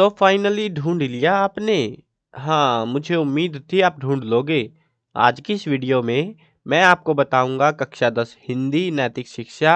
तो फाइनली ढूंढ लिया आपने हाँ मुझे उम्मीद थी आप ढूंढ लोगे आज की इस वीडियो में मैं आपको बताऊंगा कक्षा दस हिंदी नैतिक शिक्षा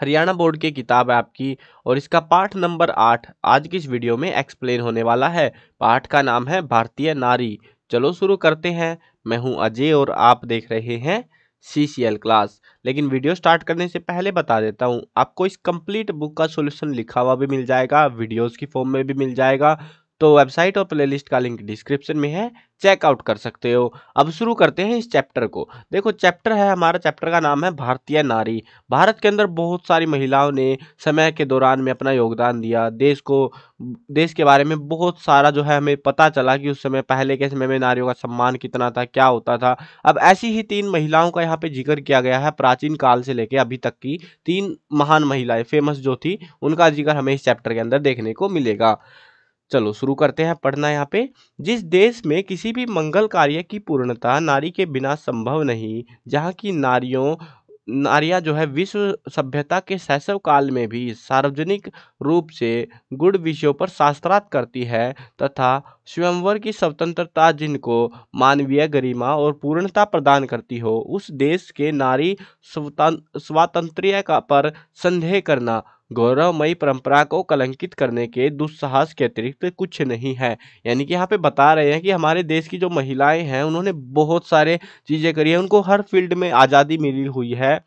हरियाणा बोर्ड की किताब है आपकी और इसका पाठ नंबर आठ आज की इस वीडियो में एक्सप्लेन होने वाला है पाठ का नाम है भारतीय नारी चलो शुरू करते हैं मैं हूँ अजय और आप देख रहे हैं सी सी एल क्लास लेकिन वीडियो स्टार्ट करने से पहले बता देता हूँ आपको इस कंप्लीट बुक का सोल्यूशन लिखा हुआ भी मिल जाएगा वीडियोस की फॉर्म में भी मिल जाएगा तो वेबसाइट और प्लेलिस्ट का लिंक डिस्क्रिप्शन में है चेकआउट कर सकते हो अब शुरू करते हैं इस चैप्टर को देखो चैप्टर है हमारा चैप्टर का नाम है भारतीय नारी भारत के अंदर बहुत सारी महिलाओं ने समय के दौरान में अपना योगदान दिया देश को देश के बारे में बहुत सारा जो है हमें पता चला कि उस समय पहले के समय में नारियों का सम्मान कितना था क्या होता था अब ऐसी ही तीन महिलाओं का यहाँ पर जिक्र किया गया है प्राचीन काल से लेके अभी तक की तीन महान महिलाएँ फेमस जो थी उनका जिक्र हमें इस चैप्टर के अंदर देखने को मिलेगा चलो शुरू करते हैं पढ़ना यहाँ पे जिस देश में किसी भी मंगल कार्य की पूर्णता नारी के बिना संभव नहीं जहाँ की नारियों नारियाँ जो है विश्व सभ्यता के शैशव काल में भी सार्वजनिक रूप से गुड़ विषयों पर शास्त्रार्थ करती है तथा स्वयंवर की स्वतंत्रता जिनको मानवीय गरिमा और पूर्णता प्रदान करती हो उस देश के नारी स्वातंत्र्य का पर संदेह करना गौरवमयी परंपरा को कलंकित करने के दुस्साहस के अतिरिक्त कुछ नहीं है यानी कि यहाँ पे बता रहे हैं कि हमारे देश की जो महिलाएं हैं उन्होंने बहुत सारे चीज़ें करी है उनको हर फील्ड में आज़ादी मिली हुई है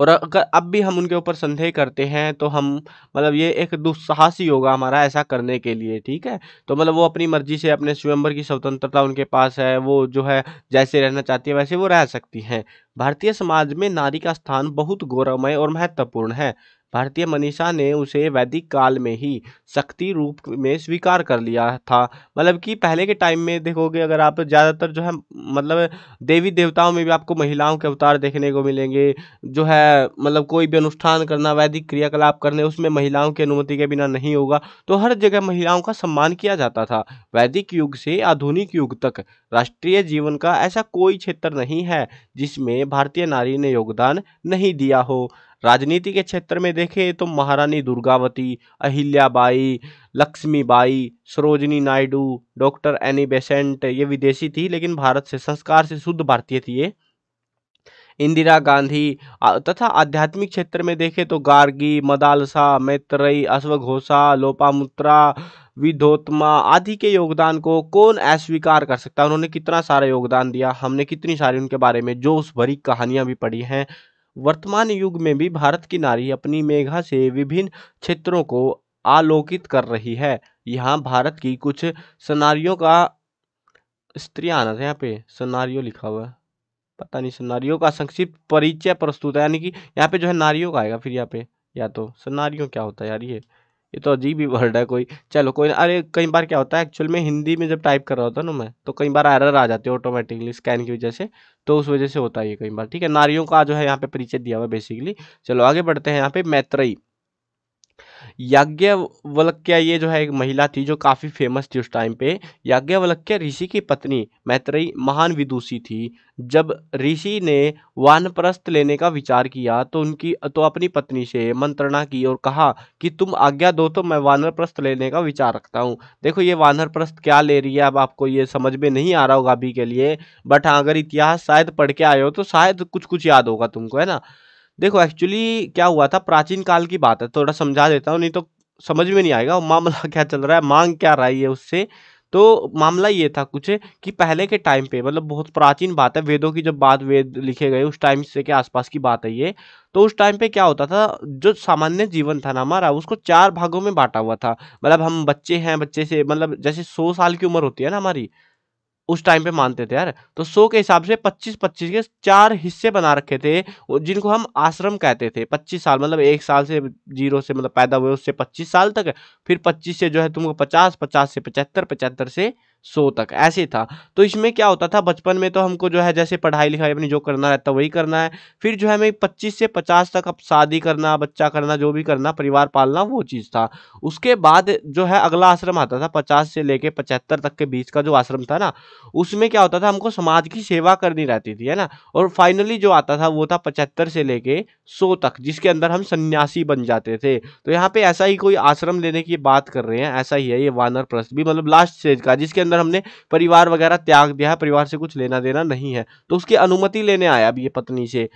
और अगर अब भी हम उनके ऊपर संदेह करते हैं तो हम मतलब ये एक दुस्साहस ही होगा हमारा ऐसा करने के लिए ठीक है तो मतलब वो अपनी मर्जी से अपने स्वयंवर की स्वतंत्रता उनके पास है वो जो है जैसे रहना चाहती है वैसे वो रह सकती हैं भारतीय समाज में नारी का स्थान बहुत गौरवमय और महत्वपूर्ण है भारतीय मनीषा ने उसे वैदिक काल में ही शक्ति रूप में स्वीकार कर लिया था मतलब कि पहले के टाइम में देखोगे अगर आप ज़्यादातर जो है मतलब देवी देवताओं में भी आपको महिलाओं के अवतार देखने को मिलेंगे जो है मतलब कोई भी अनुष्ठान करना वैदिक क्रियाकलाप करने उसमें महिलाओं की अनुमति के बिना नहीं होगा तो हर जगह महिलाओं का सम्मान किया जाता था वैदिक युग से आधुनिक युग तक राष्ट्रीय जीवन का ऐसा कोई क्षेत्र नहीं है जिसमें भारतीय नारी ने योगदान नहीं दिया हो राजनीति के क्षेत्र में देखें तो महारानी Durgavati Ahilyabai Lakshmibai Sarojini Naidu doctor Annie Besant ये विदेशी थी लेकिन भारत से संस्कार से शुद्ध भारतीय थी ये इंदिरा गांधी तथा आध्यात्मिक क्षेत्र में देखें तो गार्गी मदालसा मैत्रई अश्वघोषा लोपामुत्रा विधोत्मा आदि के योगदान को कौन अस्वीकार कर सकता है उन्होंने कितना सारा योगदान दिया हमने कितनी सारी उनके बारे में जोश भरी कहानियां भी पढ़ी हैं वर्तमान युग में भी भारत की नारी अपनी मेघा से विभिन्न क्षेत्रों को आलोकित कर रही है यहाँ भारत की कुछ सनारियों का स्त्री आना था यहाँ पे सनारियों लिखा हुआ है पता नहीं सनारियों का संक्षिप्त परिचय प्रस्तुत है यानी कि यहाँ पे जो है नारियों का आएगा फिर यहाँ पे या तो सनारियों क्या होता है यार ये ये तो अजीब ही वर्ड है कोई चलो कोई अरे कई बार क्या होता है एक्चुअल में हिंदी में जब टाइप कर रहा होता ना मैं तो कई बार एरर आ जाते हैं ऑटोमेटिकली स्कैन की वजह से तो उस वजह से होता है ये कई बार ठीक है नारियों का जो है यहाँ पे परिचय दिया हुआ बेसिकली चलो आगे बढ़ते हैं यहाँ पे मैत्रई याज्ञवल्क्य ये जो है एक महिला थी जो काफ़ी फेमस थी उस टाइम पे याज्ञवल्क्य ऋषि की पत्नी मैत्रेयी महान विदुषी थी जब ऋषि ने वानप्रस्थ लेने का विचार किया तो उनकी तो अपनी पत्नी से मंत्रणा की और कहा कि तुम आज्ञा दो तो मैं वानरप्रस्थ लेने का विचार रखता हूँ देखो ये वानरप्रस्थ क्या ले रही है अब आपको ये समझ में नहीं आ रहा होगा अभी के लिए बट हाँ अगर इतिहास शायद पढ़ के आए हो तो शायद कुछ कुछ याद होगा तुमको है ना देखो एक्चुअली क्या हुआ था प्राचीन काल की बात है थोड़ा समझा देता हूँ नहीं तो समझ में नहीं आएगा मामला क्या चल रहा है मांग क्या रही है उससे तो मामला ये था कुछ कि पहले के टाइम पे मतलब बहुत प्राचीन बात है वेदों की जब बात वेद लिखे गए उस टाइम से के आसपास की बात है ये तो उस टाइम पे क्या होता था जो सामान्य जीवन था ना हमारा उसको चार भागों में बांटा हुआ था मतलब हम बच्चे हैं बच्चे से मतलब जैसे सौ साल की उम्र होती है ना हमारी उस टाइम पे मानते थे यार तो सौ के हिसाब से पच्चीस पच्चीस के चार हिस्से बना रखे थे जिनको हम आश्रम कहते थे पच्चीस साल मतलब एक साल से जीरो से मतलब पैदा हुए उससे पच्चीस साल तक फिर पच्चीस से जो है तुमको पचास पचास से पचहत्तर पचहत्तर से सो तक ऐसे था तो इसमें क्या होता था बचपन में तो हमको जो है जैसे पढ़ाई लिखाई अपनी जो करना रहता वही करना है फिर जो है हमें पच्चीस से पचास तक अब शादी करना बच्चा करना जो भी करना परिवार पालना वो चीज़ था उसके बाद जो है अगला आश्रम आता था पचास से लेके पचहत्तर तक के बीच का जो आश्रम था ना उसमें क्या होता था हमको समाज की सेवा करनी रहती थी है ना और फाइनली जो आता था वो था पचहत्तर से लेके सौ तक जिसके अंदर हम सन्यासी बन जाते थे तो यहाँ पर ऐसा ही कोई आश्रम लेने की बात कर रहे हैं ऐसा ही है ये वानर प्रस्थ भी मतलब लास्ट स्टेज का जिसके अंदर हमने परिवार वगैरह त्याग दिया है परिवार से कुछ लेना देना नहीं है तो उसकी अनुमति लेने आया अब ये पत्नी से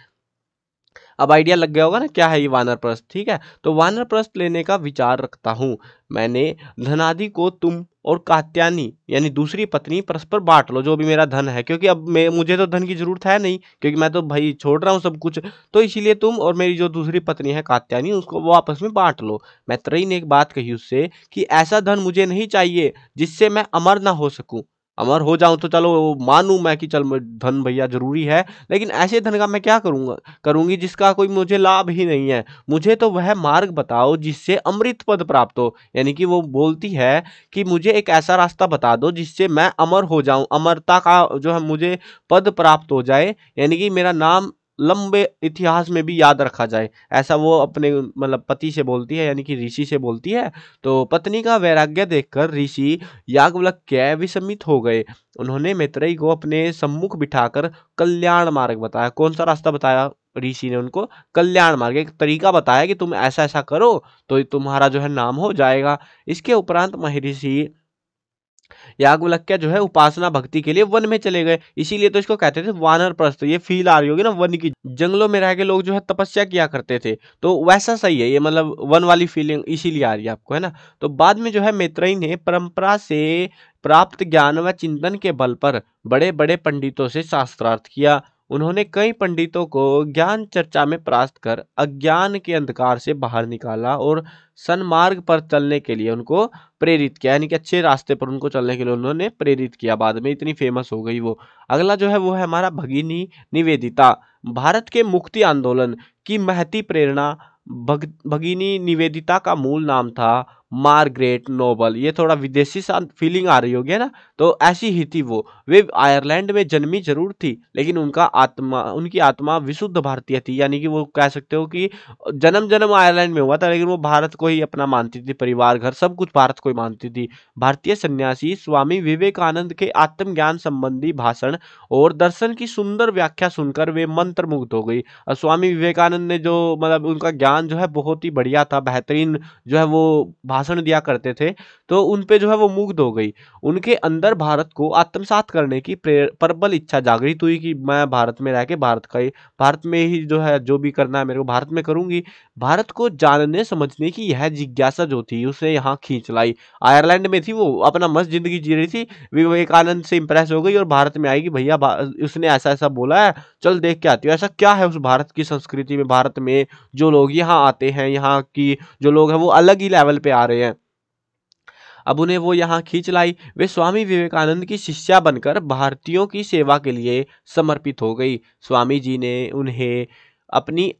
अब आइडिया लग गया होगा ना क्या है ये वानरप्रस्थ ठीक है तो वानरप्रस्थ लेने का विचार रखता हूँ मैंने धनादि को तुम और कात्यानी यानी दूसरी पत्नी परस्पर बांट लो जो भी मेरा धन है क्योंकि अब मैं मुझे तो धन की जरूरत है नहीं क्योंकि मैं तो भाई छोड़ रहा हूँ सब कुछ तो इसीलिए तुम और मेरी जो दूसरी पत्नी है कात्यानी उसको वो आपस में बांट लो मैत्रेयी ने एक बात कही उससे कि ऐसा धन मुझे नहीं चाहिए जिससे मैं अमर ना हो सकूँ अमर हो जाऊं तो चलो मानू मैं कि चल धन भैया जरूरी है लेकिन ऐसे धन का मैं क्या करूंगा करूंगी जिसका कोई मुझे लाभ ही नहीं है मुझे तो वह मार्ग बताओ जिससे अमृत पद प्राप्त हो यानी कि वो बोलती है कि मुझे एक ऐसा रास्ता बता दो जिससे मैं अमर हो जाऊं अमरता का जो है मुझे पद प्राप्त हो जाए यानी कि मेरा नाम लंबे इतिहास में भी याद रखा जाए ऐसा वो अपने मतलब पति से बोलती है यानी कि ऋषि से बोलती है तो पत्नी का वैराग्य देखकर ऋषि याग्वलक के विसमित हो गए उन्होंने मैत्रेयी को अपने सम्मुख बिठाकर कल्याण मार्ग बताया कौन सा रास्ता बताया ऋषि ने उनको कल्याण मार्ग एक तरीका बताया कि तुम ऐसा ऐसा करो तो तुम्हारा जो है नाम हो जाएगा इसके उपरांत महर्षि याग्ञवल्क्य जो है उपासना भक्ति के लिए वन में चले गए इसीलिए तो इसको कहते थे वानर प्रस्थ ये फील आ रही होगी ना वन की जंगलों में रह के लोग जो है तपस्या किया करते थे तो वैसा सही है ये मतलब वन वाली फीलिंग इसीलिए आ रही है आपको है ना तो बाद में जो है मेत्रई ने परंपरा से प्राप्त ज्ञान व चिंतन के बल पर बड़े बड़े पंडितों से शास्त्रार्थ किया उन्होंने कई पंडितों को ज्ञान चर्चा में परास्त कर अज्ञान के अंधकार से बाहर निकाला और सन्मार्ग पर चलने के लिए उनको प्रेरित किया यानी कि अच्छे रास्ते पर उनको चलने के लिए उन्होंने प्रेरित किया बाद में इतनी फेमस हो गई वो अगला जो है वो है हमारा भगिनी निवेदिता भारत के मुक्ति आंदोलन की महती प्रेरणा भग भगिनी निवेदिता का मूल नाम था मार्ग्रेट नोबल ये थोड़ा विदेशी सा फीलिंग आ रही होगी ना तो ऐसी ही थी वो वे आयरलैंड में जन्मी जरूर थी लेकिन उनका आत्मा उनकी आत्मा विशुद्ध भारतीय थी यानी कि वो कह सकते हो कि जन्म जन्म आयरलैंड में हुआ था लेकिन वो भारत को ही अपना मानती थी परिवार घर सब कुछ भारत को ही मानती थी भारतीय सन्यासी स्वामी विवेकानंद के आत्मज्ञान संबंधी भाषण और दर्शन की सुंदर व्याख्या सुनकर वे मंत्रमुग्ध हो गई और स्वामी विवेकानंद ने जो मतलब उनका ज्ञान जो है बहुत ही बढ़िया था बेहतरीन जो है वो भाषण दिया करते थे तो उन पे जो है वो मुग्ध हो गई उनके अंदर भारत को आत्मसात करने की प्रबल इच्छा जागृत हुई कि मैं भारत में रह के भारत का ही भारत में ही जो है जो भी करना है मेरे को भारत में करूंगी भारत को जानने समझने की यह जिज्ञासा जो थी उसे यहाँ खींच लाई आयरलैंड में थी वो अपना मस्त जिंदगी जी रही थी विवेकानंद से इंप्रेस हो गई और भारत में आएगी भैया उसने ऐसा ऐसा बोला है चल देख के आती हूँ ऐसा क्या है उस भारत की संस्कृति में भारत में जो लोग यहाँ आते हैं यहाँ की जो लोग हैं वो अलग ही लेवल पे आ रहे रहे हैं अब उन्हें वो यहाँ खींच लाई वे स्वामी विवेकानंद की शिष्या बनकर भारतीयों की सेवा के लिए समर्पित हो गई स्वामी जी ने उन्हें अपनी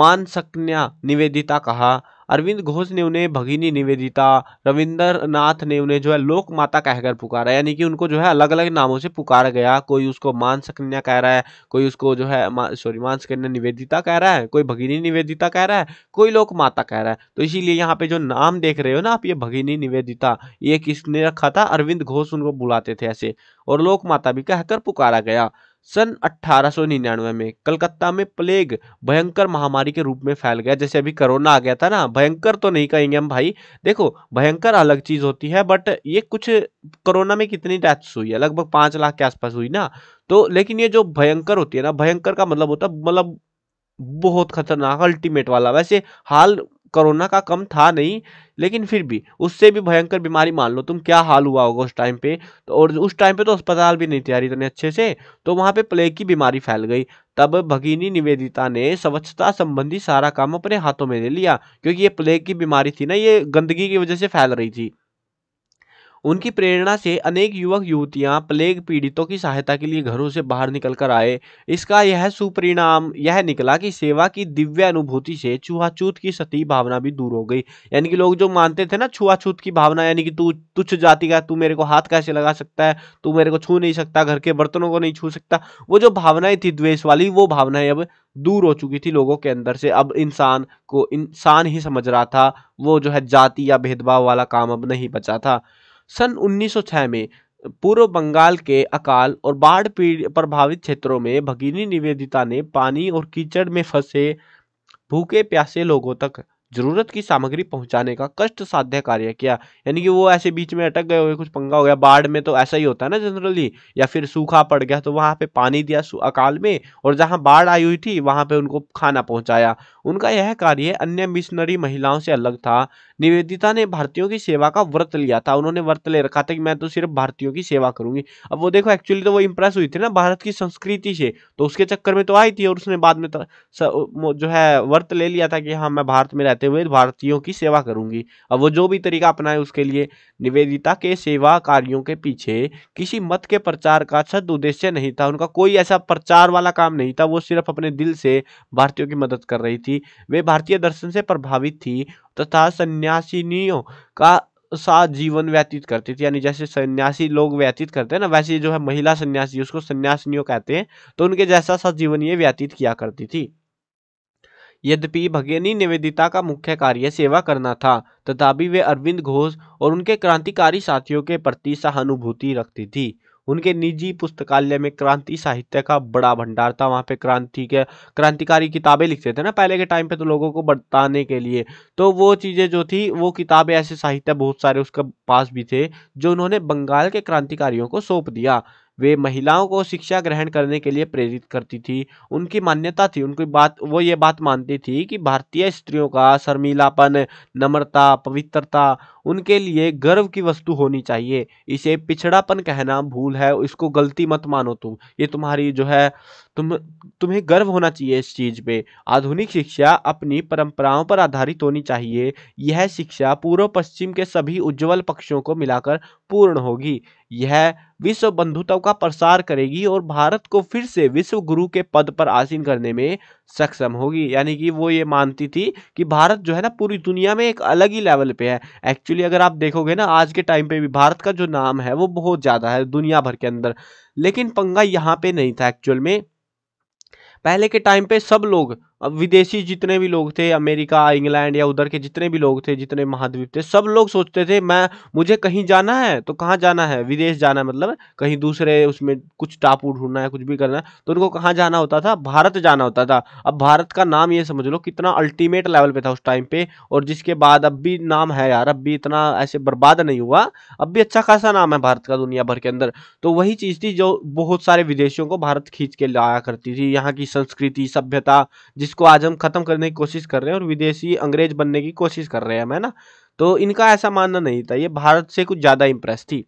मानसकन्या निवेदिता कहा अरविंद घोष ने उन्हें भगिनी निवेदिता नाथ ने उन्हें जो है लोक माता कहकर पुकारा यानी कि उनको जो है अलग अलग नामों से पुकारा गया कोई उसको मानस कन्या कह रहा है कोई उसको जो है सॉरी मानस कन्या निवेदिता कह रहा है कोई भगिनी निवेदिता कह रहा है कोई लोक माता कह रहा है तो इसीलिए यहाँ पे जो नाम देख रहे हो ना आप ये भगिनी निवेदिता ये किसने रखा था अरविंद घोष उनको बुलाते थे ऐसे और लोक माता भी कहकर पुकारा गया सन 1899 में कलकत्ता में प्लेग भयंकर महामारी के रूप में फैल गया जैसे अभी कोरोना आ गया था ना भयंकर तो नहीं कहेंगे हम भाई देखो भयंकर अलग चीज होती है बट ये कुछ कोरोना में कितनी डेथ्स हुई है लगभग पांच लाख के आसपास हुई ना तो लेकिन ये जो भयंकर होती है ना भयंकर का मतलब होता मतलब बहुत खतरनाक अल्टीमेट वाला वैसे हाल कोरोना का कम था नहीं लेकिन फिर भी उससे भी भयंकर बीमारी मान लो तुम क्या हाल हुआ होगा उस टाइम पे तो और उस टाइम पे तो अस्पताल भी नहीं तैयारी इतने अच्छे से तो वहाँ पे प्लेग की बीमारी फैल गई तब भगिनी निवेदिता ने स्वच्छता संबंधी सारा काम अपने हाथों में ले लिया क्योंकि ये प्लेग की बीमारी थी ना ये गंदगी की वजह से फैल रही थी उनकी प्रेरणा से अनेक युवक युवतियां प्लेग पीड़ितों की सहायता के लिए घरों से बाहर निकल कर आए इसका यह सुपरिणाम यह निकला कि सेवा की दिव्य अनुभूति से छुआछूत की सती भावना भी दूर हो गई यानी कि लोग जो मानते थे ना छुआछूत की भावना यानी कि तू तुच्छ जाति का तू मेरे को हाथ कैसे लगा सकता है तू मेरे को छू नहीं सकता घर के बर्तनों को नहीं छू सकता वो जो भावनाएं थी द्वेष वाली वो भावनाएं अब दूर हो चुकी थी लोगों के अंदर से अब इंसान को इंसान ही समझ रहा था वो जो है जाति या भेदभाव वाला काम अब नहीं बचा था सन 1906 में पूर्व बंगाल के अकाल और बाढ़ प्रभावित क्षेत्रों में भगिनी निवेदिता ने पानी और कीचड़ में फंसे भूखे प्यासे लोगों तक जरूरत की सामग्री पहुंचाने का कष्ट साध्य कार्य किया यानी कि वो ऐसे बीच में अटक गए हुए कुछ पंगा हो गया बाढ़ में तो ऐसा ही होता है ना जनरली या फिर सूखा पड़ गया तो वहाँ पे पानी दिया अकाल में और जहाँ बाढ़ आई हुई थी वहाँ पे उनको खाना पहुँचाया उनका यह कार्य अन्य मिशनरी महिलाओं से अलग था निवेदिता ने भारतीयों की सेवा का व्रत लिया था उन्होंने व्रत ले रखा था कि मैं तो सिर्फ भारतीयों की सेवा करूंगी अब वो देखो एक्चुअली तो वो इंप्रेस हुई थी ना भारत की संस्कृति से तो उसके चक्कर में तो आई थी और उसने बाद में तो जो है व्रत ले लिया था कि हाँ मैं भारत में रहते हुए भारतीयों की सेवा करूंगी अब वो जो भी तरीका अपनाए उसके लिए निवेदिता के सेवा कार्यों के पीछे किसी मत के प्रचार का सद उद्देश्य नहीं था उनका कोई ऐसा प्रचार वाला काम नहीं था वो सिर्फ अपने दिल से भारतीयों की मदद कर रही थी वे भारतीय दर्शन से प्रभावित थी तथा सन्यासिनियों का साथ जीवन व्यतीत करती थी यानी जैसे सन्यासी लोग व्यतीत करते हैं ना वैसे जो है महिला सन्यासी उसको सन्यासिनियों कहते हैं तो उनके जैसा सा जीवन ये व्यतीत किया करती थी यद्यपि भगेनी निवेदिता का मुख्य कार्य सेवा करना था तथापि वे अरविंद घोष और उनके क्रांतिकारी साथियों के प्रति सहानुभूति रखती थी उनके निजी पुस्तकालय में क्रांति साहित्य का बड़ा भंडार था वहाँ पे क्रांति के क्रांतिकारी किताबें लिखते थे ना पहले के टाइम पे तो लोगों को बताने के लिए तो वो चीज़ें जो थी वो किताबें ऐसे साहित्य बहुत सारे उसके पास भी थे जो उन्होंने बंगाल के क्रांतिकारियों को सौंप दिया वे महिलाओं को शिक्षा ग्रहण करने के लिए प्रेरित करती थी उनकी मान्यता थी उनकी बात वो ये बात मानती थी कि भारतीय स्त्रियों का शर्मीलापन नम्रता पवित्रता उनके लिए गर्व की वस्तु होनी चाहिए इसे पिछड़ापन कहना भूल है इसको गलती मत मानो तुम ये तुम्हारी जो है तुम तुम्हें गर्व होना चाहिए इस चीज़ पे आधुनिक शिक्षा अपनी परंपराओं पर आधारित होनी चाहिए यह शिक्षा पूर्व पश्चिम के सभी उज्जवल पक्षों को मिलाकर पूर्ण होगी यह विश्व बंधुत्व का प्रसार करेगी और भारत को फिर से विश्व गुरु के पद पर आसीन करने में सक्षम होगी यानी कि वो ये मानती थी कि भारत जो है ना पूरी दुनिया में एक अलग ही लेवल पे है एक्चुअली एक्चुअली अगर आप देखोगे ना आज के टाइम पे भी भारत का जो नाम है वो बहुत ज़्यादा है दुनिया भर के अंदर लेकिन पंगा यहाँ पे नहीं था एक्चुअल में पहले के टाइम पे सब लोग अब विदेशी जितने भी लोग थे अमेरिका इंग्लैंड या उधर के जितने भी लोग थे जितने महाद्वीप थे सब लोग सोचते थे मैं मुझे कहीं जाना है तो कहाँ जाना है विदेश जाना है मतलब कहीं दूसरे उसमें कुछ टापू ढूंढना है कुछ भी करना है तो उनको कहाँ जाना होता था भारत जाना होता था अब भारत का नाम ये समझ लो कितना अल्टीमेट लेवल पे था उस टाइम पे और जिसके बाद अब भी नाम है यार अब भी इतना ऐसे बर्बाद नहीं हुआ अब भी अच्छा खासा नाम है भारत का दुनिया भर के अंदर तो वही चीज़ थी जो बहुत सारे विदेशियों को भारत खींच के लाया करती थी यहाँ की संस्कृति सभ्यता जिस जिसको आज हम खत्म करने की कोशिश कर रहे हैं और विदेशी अंग्रेज बनने की कोशिश कर रहे हैं हम है ना तो इनका ऐसा मानना नहीं था ये भारत से कुछ ज्यादा इंप्रेस थी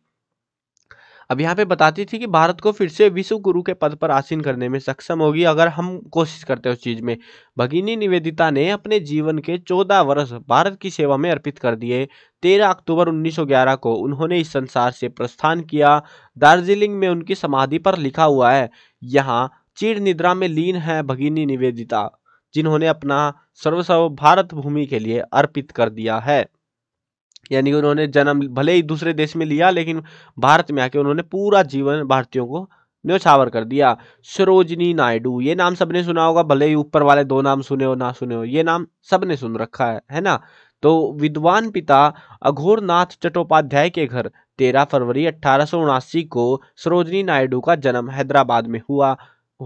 अब यहाँ पे बताती थी कि भारत को फिर से विश्व गुरु के पद पर आसीन करने में सक्षम होगी अगर हम कोशिश करते हैं उस चीज़ में भगिनी निवेदिता ने अपने जीवन के चौदह वर्ष भारत की सेवा में अर्पित कर दिए तेरह अक्टूबर 1911 को उन्होंने इस संसार से प्रस्थान किया दार्जिलिंग में उनकी समाधि पर लिखा हुआ है यहाँ चीर निद्रा में लीन है भगिनी निवेदिता जिन्होंने अपना सर्वस्व भारत भूमि के लिए अर्पित कर दिया है यानी उन्होंने जन्म भले ही दूसरे देश में लिया लेकिन भारत में आके उन्होंने पूरा जीवन भारतीयों को न्योछावर कर दिया सरोजनी नायडू ये नाम सबने सुना होगा भले ही ऊपर वाले दो नाम सुने हो ना सुने हो ये नाम सबने सुन रखा है है ना तो विद्वान पिता अघोरनाथ चट्टोपाध्याय के घर 13 फरवरी अठारह को सरोजनी नायडू का जन्म हैदराबाद में हुआ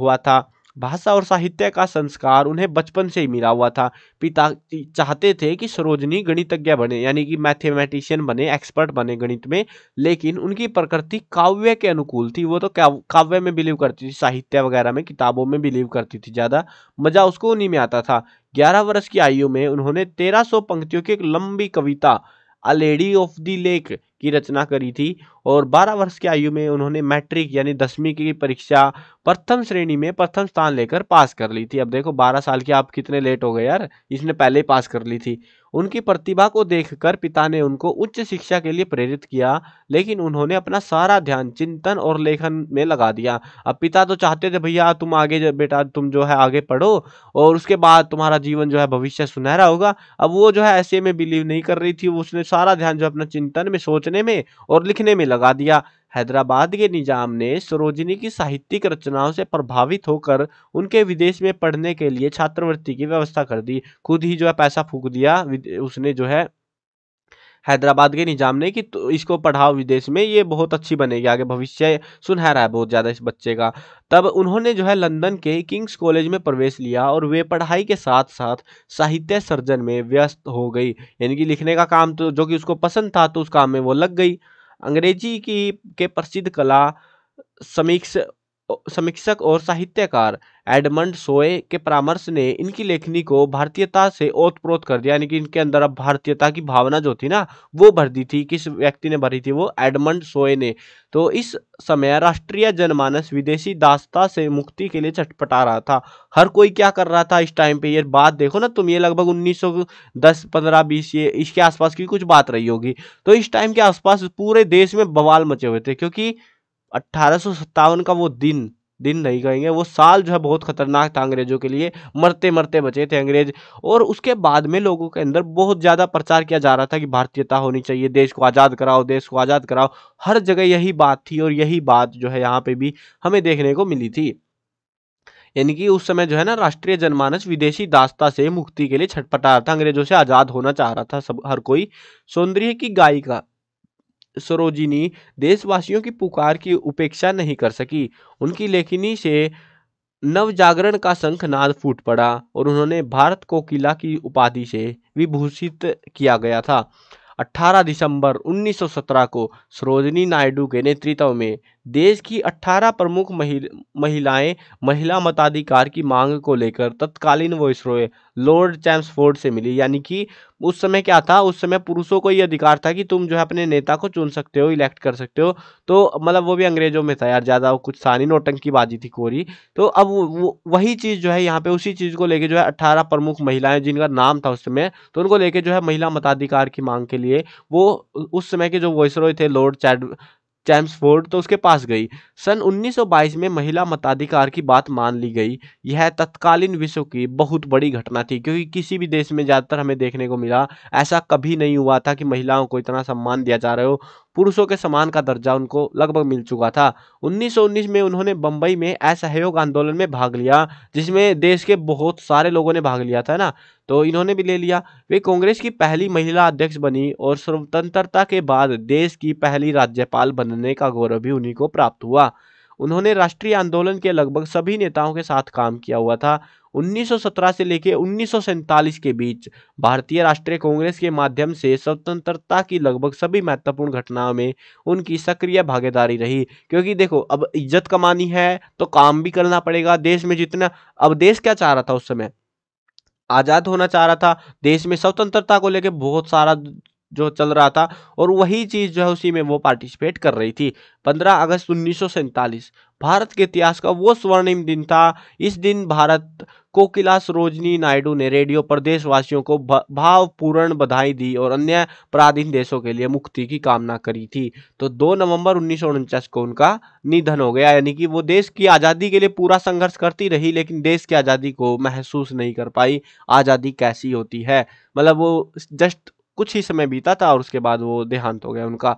हुआ था भाषा और साहित्य का संस्कार उन्हें बचपन से ही मिला हुआ था पिता चाहते थे कि सरोजनी गणितज्ञ बने यानी कि मैथमेटिशियन बने एक्सपर्ट बने गणित में लेकिन उनकी प्रकृति काव्य के अनुकूल थी वो तो काव्य में बिलीव करती थी साहित्य वगैरह में किताबों में बिलीव करती थी ज़्यादा मज़ा उसको उन्हीं में आता था ग्यारह वर्ष की आयु में उन्होंने तेरह पंक्तियों की एक लंबी कविता a lady of the lake की रचना करी थी और 12 वर्ष की आयु में उन्होंने मैट्रिक यानी दसवीं की परीक्षा प्रथम श्रेणी में प्रथम स्थान लेकर पास कर ली थी अब देखो 12 साल के आप कितने लेट हो गए यार इसने पहले ही पास कर ली थी उनकी प्रतिभा को देखकर पिता ने उनको उच्च शिक्षा के लिए प्रेरित किया लेकिन उन्होंने अपना सारा ध्यान चिंतन और लेखन में लगा दिया अब पिता तो चाहते थे भैया तुम आगे बेटा तुम जो है आगे पढ़ो और उसके बाद तुम्हारा जीवन जो है भविष्य सुनहरा होगा अब वो जो है ऐसे में बिलीव नहीं कर रही थी उसने सारा ध्यान जो अपना चिंतन में सोचने में और लिखने में लगा दिया हैदराबाद के निजाम ने सरोजिनी की साहित्यिक रचनाओं से प्रभावित होकर उनके विदेश में पढ़ने के लिए छात्रवृत्ति की व्यवस्था कर दी खुद ही जो है पैसा फूक दिया उसने जो है हैदराबाद के निजाम ने कि तो इसको पढ़ाओ विदेश में ये बहुत अच्छी बनेगी आगे भविष्य सुनहरा है बहुत ज़्यादा इस बच्चे का तब उन्होंने जो है लंदन के किंग्स कॉलेज में प्रवेश लिया और वे पढ़ाई के साथ साथ साहित्य सर्जन में व्यस्त हो गई यानी कि लिखने का काम तो जो कि उसको पसंद था तो उस काम में वो लग गई अंग्रेजी की के प्रसिद्ध कला समीक्ष समीक्षक और साहित्यकार एडमंड सोए के परामर्श ने इनकी लेखनी को भारतीयता से ओतप्रोत कर दिया यानी कि इनके अंदर अब भारतीयता की भावना जो थी ना वो भर दी थी किस व्यक्ति ने भरी थी वो एडमंड सोए ने तो इस समय राष्ट्रीय जनमानस विदेशी दासता से मुक्ति के लिए छटपटा रहा था हर कोई क्या कर रहा था इस टाइम पे ये बात देखो ना तुम ये लगभग उन्नीस सौ दस पंद्रह बीस ये इसके आसपास की कुछ बात रही होगी तो इस टाइम के आसपास पूरे देश में बवाल मचे हुए थे क्योंकि अट्ठारह का वो दिन दिन नहीं कहेंगे वो साल जो है बहुत खतरनाक था अंग्रेज़ों के लिए मरते मरते बचे थे अंग्रेज और उसके बाद में लोगों के अंदर बहुत ज़्यादा प्रचार किया जा रहा था कि भारतीयता होनी चाहिए देश को आज़ाद कराओ देश को आज़ाद कराओ हर जगह यही बात थी और यही बात जो है यहाँ पे भी हमें देखने को मिली थी यानी कि उस समय जो है ना राष्ट्रीय जनमानस विदेशी दास्ता से मुक्ति के लिए छटपटा रहा था अंग्रेजों से आज़ाद होना चाह रहा था सब हर कोई सौंदर्य की गायिका सरोजिनी देशवासियों की पुकार की उपेक्षा नहीं कर सकी उनकी लेखनी से नवजागरण का शंखनाद फूट पड़ा और उन्होंने भारत को किला की उपाधि से विभूषित किया गया था 18 दिसंबर 1917 को सरोजनी नायडू के नेतृत्व में देश की 18 प्रमुख महिलाएं महिला मताधिकार की मांग को लेकर तत्कालीन वॉइस रॉय लॉर्ड चैम्सफोर्ड से मिली यानी कि उस समय क्या था उस समय पुरुषों को ये अधिकार था कि तुम जो है अपने नेता को चुन सकते हो इलेक्ट कर सकते हो तो मतलब वो भी अंग्रेजों में था यार ज़्यादा कुछ सानी की बाजी थी कोरी तो अब वो वही चीज़ जो है यहाँ पे उसी चीज़ को लेके जो है अट्ठारह प्रमुख महिलाएं जिनका नाम था उस समय तो उनको लेके जो है महिला मताधिकार की मांग के लिए वो उस समय के जो वॉइस थे लॉर्ड चैड चैम्सफोर्ड तो उसके पास गई सन 1922 में महिला मताधिकार की बात मान ली गई यह तत्कालीन विश्व की बहुत बड़ी घटना थी क्योंकि किसी भी देश में ज़्यादातर हमें देखने को मिला ऐसा कभी नहीं हुआ था कि महिलाओं को इतना सम्मान दिया जा रहा हो पुरुषों के समान का दर्जा उनको लगभग मिल चुका था 1919 में उन्होंने बंबई में असहयोग आंदोलन में भाग लिया जिसमें देश के बहुत सारे लोगों ने भाग लिया था ना तो इन्होंने भी ले लिया वे कांग्रेस की पहली महिला अध्यक्ष बनी और स्वतंत्रता के बाद देश की पहली राज्यपाल बनने का गौरव भी उन्हीं को प्राप्त हुआ उन्होंने राष्ट्रीय आंदोलन के लगभग सभी नेताओं के साथ काम किया हुआ था 1917 से लेकर उन्नीस के बीच भारतीय राष्ट्रीय कांग्रेस के माध्यम से स्वतंत्रता की लगभग सभी महत्वपूर्ण घटनाओं में उनकी सक्रिय भागीदारी रही क्योंकि देखो अब इज्जत कमानी है तो काम भी करना पड़ेगा देश में जितना अब देश क्या चाह रहा था उस समय आज़ाद होना चाह रहा था देश में स्वतंत्रता को लेकर बहुत सारा जो चल रहा था और वही चीज़ जो है उसी में वो पार्टिसिपेट कर रही थी 15 अगस्त उन्नीस भारत के इतिहास का वो स्वर्णिम दिन था इस दिन भारत कोकिलास रोजनी नायडू ने रेडियो पर देशवासियों को भावपूर्ण बधाई दी और अन्य पराधीन देशों के लिए मुक्ति की कामना करी थी तो दो नवंबर उन्नीस को उनका निधन हो गया यानी कि वो देश की आज़ादी के लिए पूरा संघर्ष करती रही लेकिन देश की आज़ादी को महसूस नहीं कर पाई आज़ादी कैसी होती है मतलब वो जस्ट कुछ ही समय बीता था और उसके बाद वो देहांत हो गया उनका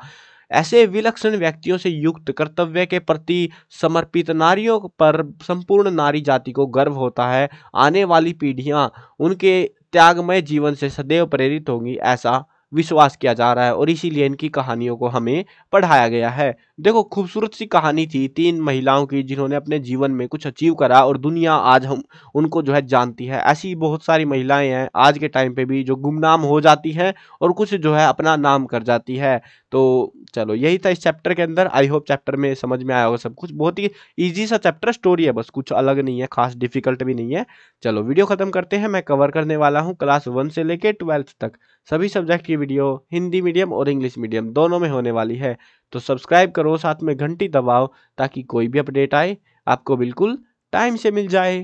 ऐसे विलक्षण व्यक्तियों से युक्त कर्तव्य के प्रति समर्पित नारियों पर संपूर्ण नारी जाति को गर्व होता है आने वाली पीढ़ियाँ उनके त्यागमय जीवन से सदैव प्रेरित होंगी ऐसा विश्वास किया जा रहा है और इसीलिए इनकी कहानियों को हमें पढ़ाया गया है देखो खूबसूरत सी कहानी थी तीन महिलाओं की जिन्होंने अपने जीवन में कुछ अचीव करा और दुनिया आज हम उनको जो है जानती है ऐसी बहुत सारी महिलाएं हैं आज के टाइम पे भी जो गुमनाम हो जाती हैं और कुछ जो है अपना नाम कर जाती है तो चलो यही था इस चैप्टर के अंदर आई होप चैप्टर में समझ में आया होगा सब कुछ बहुत ही ईजी सा चैप्टर स्टोरी है बस कुछ अलग नहीं है खास डिफिकल्ट भी नहीं है चलो वीडियो खत्म करते हैं मैं कवर करने वाला हूँ क्लास वन से लेकर ट्वेल्थ तक सभी सब्जेक्ट की वीडियो हिंदी मीडियम और इंग्लिश मीडियम दोनों में होने वाली है तो सब्सक्राइब करो साथ में घंटी दबाओ ताकि कोई भी अपडेट आए आपको बिल्कुल टाइम से मिल जाए